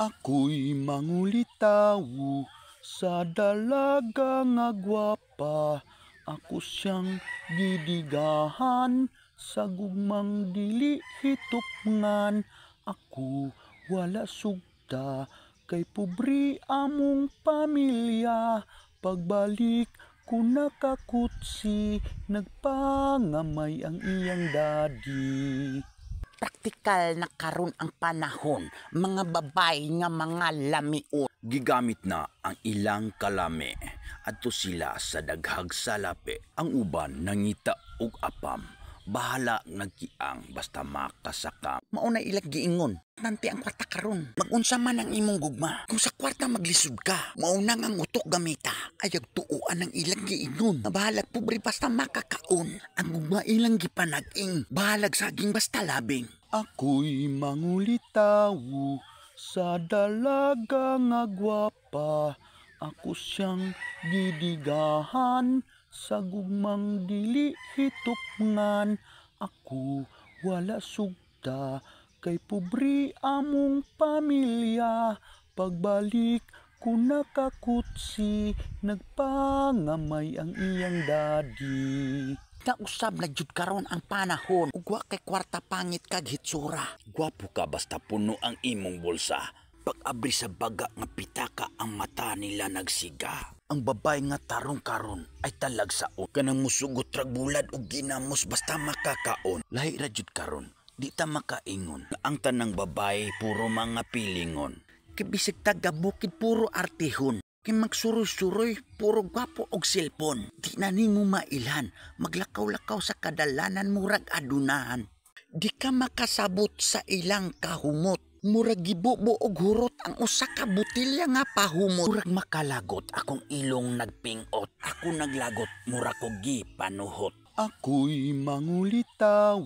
Ako'y mangulitaw sa dalaga nga gwapa Ako siyang gidigahan sa gugmang dili hitupngan Ako wala sugta kay pobre among pamilya Pagbalik ko nakakutsi nagpangamay ang iyang daddy praktikal na karon ang panahon mga babay nga mga lamiot. gigamit na ang ilang kalame adto sila sa daghag salapi ang uban nangita ug apam Bahala nagkiang basta makasaka Mauna ilag giingon. Nanti ang kwarta karon. Magunsa man ang imong gugma. Kung sa kwarta maglisod ka, mauna nga utok gamita. Ayag tuuan ang ilag giingon. Bahalag pobre basta makakaon. Ang gugma ilang gipanaging. Bahalag saging basta labing. Ako'y mangulitaw sa dalaga nga gwapa. Ako siyang gidigahan sa gugmang dili hitupngan Ako wala sugta Kay pobre among pamilya Pagbalik ko nakakutsi Nagpangamay ang iyang daddy Nausab na jud karon ang panahon ug wa kay kwarta pangit kag hitsura. Gwapo ka basta puno ang imong bulsa. Pag-abri sa baga nga pitaka ang mata nila nagsiga. Ang babae nga tarong karon ay talagsaon. sa on. Kanang musugot ragbulad o ginamos basta makakaon. Lahi radyod karon, di ta makaingon. Ang tanang babae puro mga pilingon. Kibisig taga bukid puro artihon. Kay magsuroy-suroy, puro gwapo og cellphone. Di na mo mailhan, maglakaw-lakaw sa kadalanan murag adunahan. Di ka makasabot sa ilang kahumot Murag gibubo og hurot ang usa ka butilya nga pahumot. Murag makalagot akong ilong nagpingot. Ako naglagot mura ko gi panuhot. Ako'y mangulitaw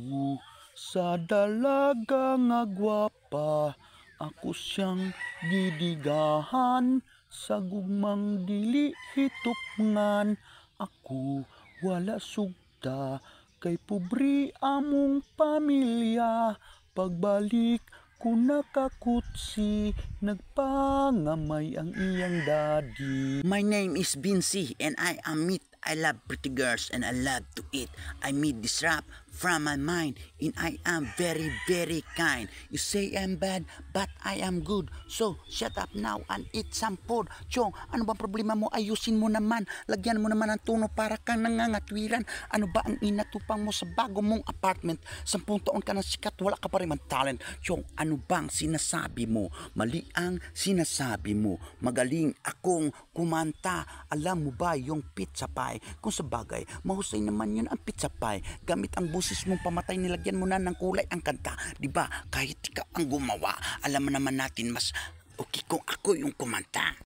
sa dalaga nga gwapa. Ako siyang gidigahan sa gugmang dili hitupngan. Ako wala sugta kay pobre among pamilya pagbalik Kunakakutsi, nagpangamay ang iyang daddy. My name is Binsi and I am meat. I love pretty girls and I love to eat. I made this rap from my mind and I am very very kind. You say I'm bad but I am good. So shut up now and eat some food. Chong, ano bang problema mo? Ayusin mo naman. Lagyan mo naman ng tono para kang nangangatwiran. Ano ba ang inatupang mo sa bago mong apartment? Sampung taon ka na sikat, wala ka pa rin talent. Chong, ano bang sinasabi mo? Mali ang sinasabi mo. Magaling akong kumanta. Alam mo ba yung pizza pie? Kung sa bagay, mahusay naman yun ang pizza pie. Gamit ang bus beses mong pamatay nilagyan mo na ng kulay ang kanta. 'di ba Kahit ikaw ang gumawa, alam naman natin mas okay kung ako yung kumanta.